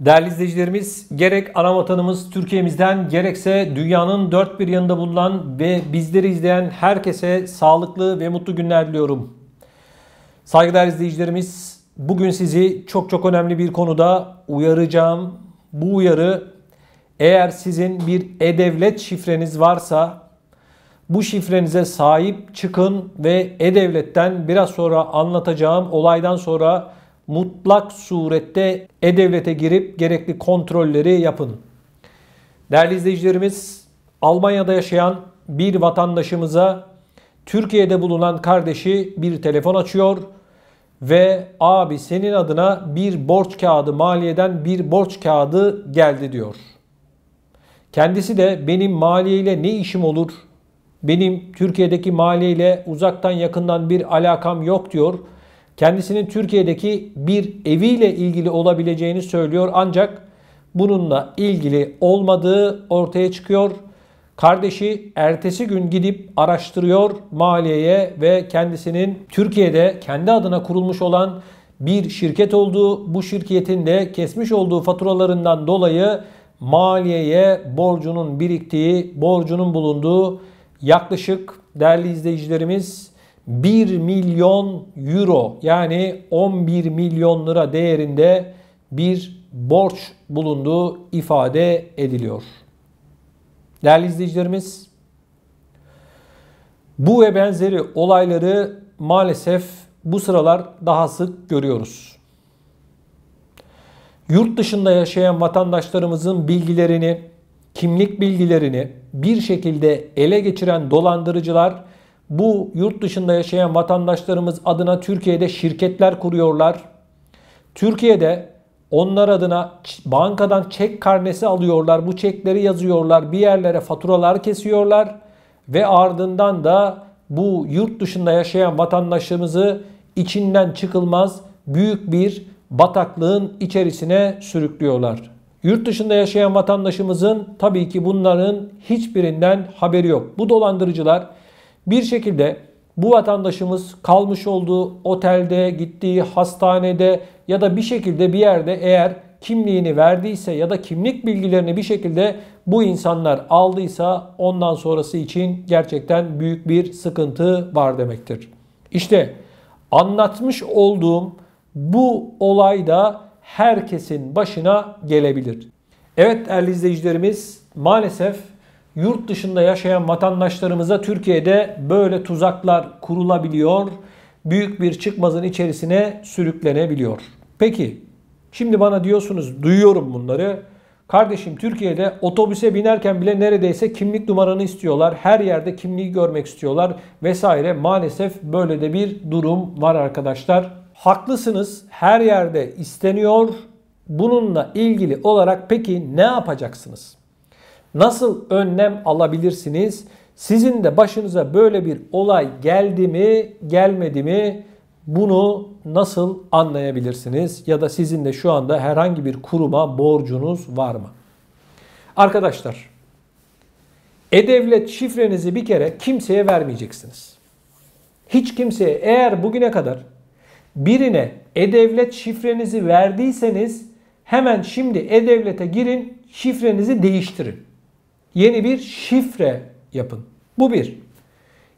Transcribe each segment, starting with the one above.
Değerli izleyicilerimiz gerek ana vatanımız Türkiye'mizden gerekse dünyanın dört bir yanında bulunan ve bizleri izleyen herkese sağlıklı ve mutlu günler diliyorum. Saygıdeğer izleyicilerimiz bugün sizi çok çok önemli bir konuda uyaracağım. Bu uyarı eğer sizin bir e-devlet şifreniz varsa bu şifrenize sahip çıkın ve e-devletten biraz sonra anlatacağım olaydan sonra mutlak surette e-devlete girip gerekli kontrolleri yapın. Değerli izleyicilerimiz, Almanya'da yaşayan bir vatandaşımıza Türkiye'de bulunan kardeşi bir telefon açıyor ve abi senin adına bir borç kağıdı maliyeden bir borç kağıdı geldi diyor. Kendisi de benim maliyeyle ne işim olur? Benim Türkiye'deki maliyeyle uzaktan yakından bir alakam yok diyor kendisinin Türkiye'deki bir eviyle ilgili olabileceğini söylüyor ancak bununla ilgili olmadığı ortaya çıkıyor. Kardeşi ertesi gün gidip araştırıyor maliyeye ve kendisinin Türkiye'de kendi adına kurulmuş olan bir şirket olduğu, bu şirketin de kesmiş olduğu faturalarından dolayı maliyeye borcunun biriktiği, borcunun bulunduğu yaklaşık değerli izleyicilerimiz 1 milyon euro yani 11 milyon lira değerinde bir borç bulunduğu ifade ediliyor. Değerli izleyicilerimiz bu ve benzeri olayları maalesef bu sıralar daha sık görüyoruz. Yurt dışında yaşayan vatandaşlarımızın bilgilerini, kimlik bilgilerini bir şekilde ele geçiren dolandırıcılar bu yurt dışında yaşayan vatandaşlarımız adına Türkiye'de şirketler kuruyorlar. Türkiye'de onlar adına bankadan çek karnesi alıyorlar. Bu çekleri yazıyorlar. Bir yerlere faturalar kesiyorlar ve ardından da bu yurt dışında yaşayan vatandaşımızı içinden çıkılmaz büyük bir bataklığın içerisine sürüklüyorlar. Yurt dışında yaşayan vatandaşımızın tabii ki bunların hiçbirinden haberi yok. Bu dolandırıcılar bir şekilde bu vatandaşımız kalmış olduğu otelde, gittiği hastanede ya da bir şekilde bir yerde eğer kimliğini verdiyse ya da kimlik bilgilerini bir şekilde bu insanlar aldıysa ondan sonrası için gerçekten büyük bir sıkıntı var demektir. İşte anlatmış olduğum bu olay da herkesin başına gelebilir. Evet değerli izleyicilerimiz maalesef yurt dışında yaşayan vatandaşlarımıza Türkiye'de böyle tuzaklar kurulabiliyor. Büyük bir çıkmazın içerisine sürüklenebiliyor. Peki şimdi bana diyorsunuz duyuyorum bunları. Kardeşim Türkiye'de otobüse binerken bile neredeyse kimlik numaranı istiyorlar. Her yerde kimliği görmek istiyorlar vesaire. Maalesef böyle de bir durum var arkadaşlar. Haklısınız. Her yerde isteniyor. Bununla ilgili olarak peki ne yapacaksınız? nasıl önlem alabilirsiniz? Sizin de başınıza böyle bir olay geldi mi, gelmedi mi? Bunu nasıl anlayabilirsiniz? Ya da sizin de şu anda herhangi bir kuruma borcunuz var mı? Arkadaşlar, e-devlet şifrenizi bir kere kimseye vermeyeceksiniz. Hiç kimseye eğer bugüne kadar birine e-devlet şifrenizi verdiyseniz hemen şimdi e-devlete girin, şifrenizi değiştirin yeni bir şifre yapın. Bu bir.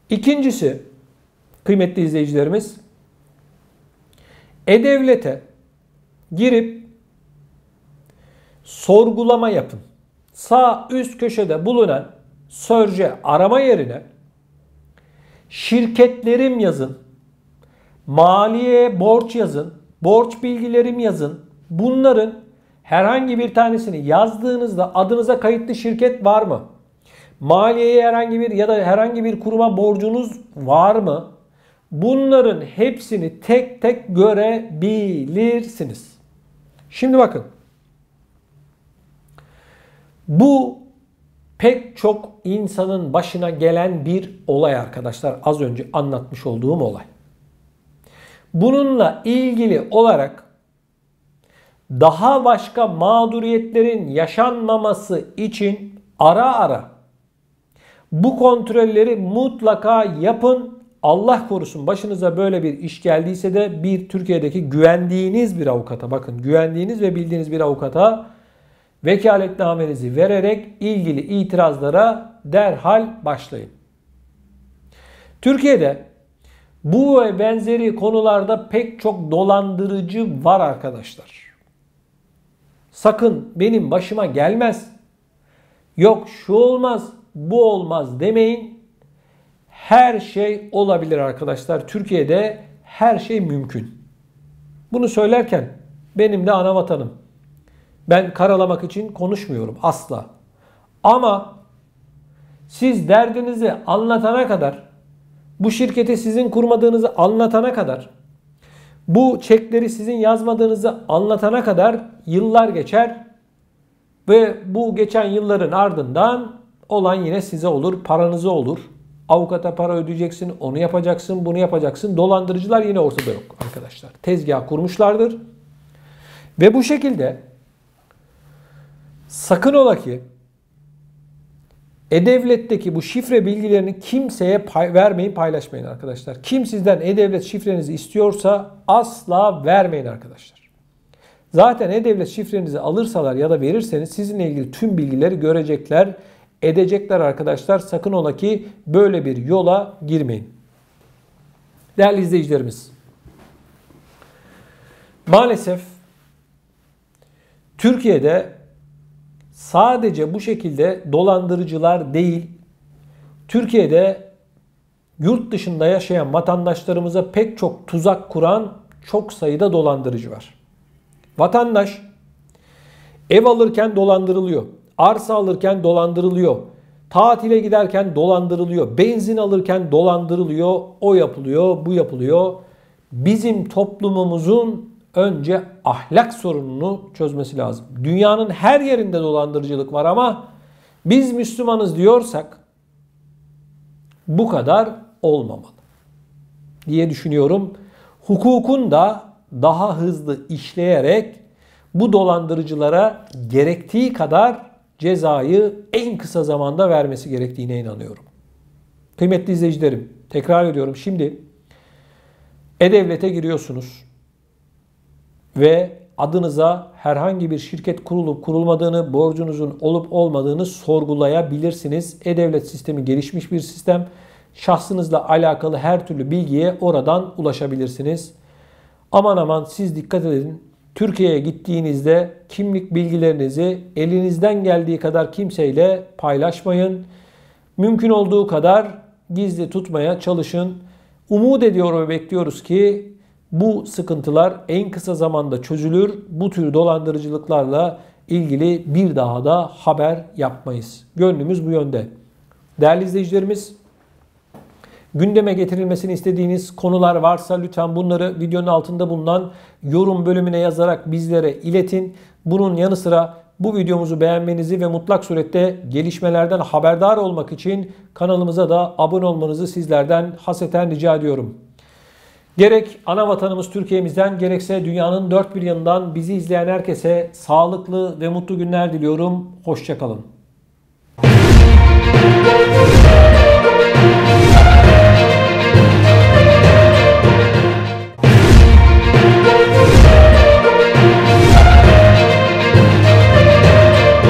İkincisi kıymetli izleyicilerimiz E-Devlet'e girip sorgulama yapın. Sağ üst köşede bulunan sörce arama yerine şirketlerim yazın, maliye borç yazın, borç bilgilerim yazın. Bunların Herhangi bir tanesini yazdığınızda adınıza kayıtlı şirket var mı? Maliyeye herhangi bir ya da herhangi bir kuruma borcunuz var mı? Bunların hepsini tek tek görebilirsiniz. Şimdi bakın. Bu pek çok insanın başına gelen bir olay arkadaşlar. Az önce anlatmış olduğum olay. Bununla ilgili olarak daha başka mağduriyetlerin yaşanmaması için ara ara bu kontrolleri mutlaka yapın. Allah korusun başınıza böyle bir iş geldiyse de bir Türkiye'deki güvendiğiniz bir avukata bakın güvendiğiniz ve bildiğiniz bir avukata vekaletnamenizi vererek ilgili itirazlara derhal başlayın. Türkiye'de bu ve benzeri konularda pek çok dolandırıcı var arkadaşlar. Sakın benim başıma gelmez. Yok şu olmaz, bu olmaz demeyin. Her şey olabilir arkadaşlar. Türkiye'de her şey mümkün. Bunu söylerken benim de ana vatanım. Ben karalamak için konuşmuyorum asla. Ama siz derdinizi anlatana kadar, bu şirketi sizin kurmadığınızı anlatana kadar bu çekleri sizin yazmadığınızı anlatana kadar yıllar geçer ve bu geçen yılların ardından olan yine size olur, paranızı olur. Avukata para ödeyeceksin, onu yapacaksın, bunu yapacaksın. Dolandırıcılar yine ortada yok arkadaşlar. Tezgah kurmuşlardır. Ve bu şekilde sakın ola ki e-Devlet'teki bu şifre bilgilerini kimseye pay vermeyin, paylaşmayın arkadaşlar. Kim sizden E-Devlet şifrenizi istiyorsa asla vermeyin arkadaşlar. Zaten E-Devlet şifrenizi alırsalar ya da verirseniz sizinle ilgili tüm bilgileri görecekler, edecekler arkadaşlar. Sakın ola ki böyle bir yola girmeyin. Değerli izleyicilerimiz, maalesef Türkiye'de Sadece bu şekilde dolandırıcılar değil, Türkiye'de yurt dışında yaşayan vatandaşlarımıza pek çok tuzak kuran çok sayıda dolandırıcı var. Vatandaş ev alırken dolandırılıyor, arsa alırken dolandırılıyor, tatile giderken dolandırılıyor, benzin alırken dolandırılıyor, o yapılıyor, bu yapılıyor. Bizim toplumumuzun önce ahlak sorununu çözmesi lazım. Dünyanın her yerinde dolandırıcılık var ama biz Müslümanız diyorsak bu kadar olmamalı diye düşünüyorum. Hukukun da daha hızlı işleyerek bu dolandırıcılara gerektiği kadar cezayı en kısa zamanda vermesi gerektiğine inanıyorum. Kıymetli izleyicilerim, tekrar ediyorum şimdi e-devlete giriyorsunuz ve adınıza herhangi bir şirket kurulup kurulmadığını, borcunuzun olup olmadığını sorgulayabilirsiniz. E-Devlet sistemi gelişmiş bir sistem. Şahsınızla alakalı her türlü bilgiye oradan ulaşabilirsiniz. Aman aman siz dikkat edin. Türkiye'ye gittiğinizde kimlik bilgilerinizi elinizden geldiği kadar kimseyle paylaşmayın. Mümkün olduğu kadar gizli tutmaya çalışın. Umut ediyor ve bekliyoruz ki bu sıkıntılar en kısa zamanda çözülür. Bu tür dolandırıcılıklarla ilgili bir daha da haber yapmayız. Gönlümüz bu yönde. Değerli izleyicilerimiz, gündeme getirilmesini istediğiniz konular varsa lütfen bunları videonun altında bulunan yorum bölümüne yazarak bizlere iletin. Bunun yanı sıra bu videomuzu beğenmenizi ve mutlak surette gelişmelerden haberdar olmak için kanalımıza da abone olmanızı sizlerden haseten rica ediyorum. Gerek ana vatanımız Türkiye'mizden gerekse dünyanın dört bir yanından bizi izleyen herkese sağlıklı ve mutlu günler diliyorum. Hoşçakalın.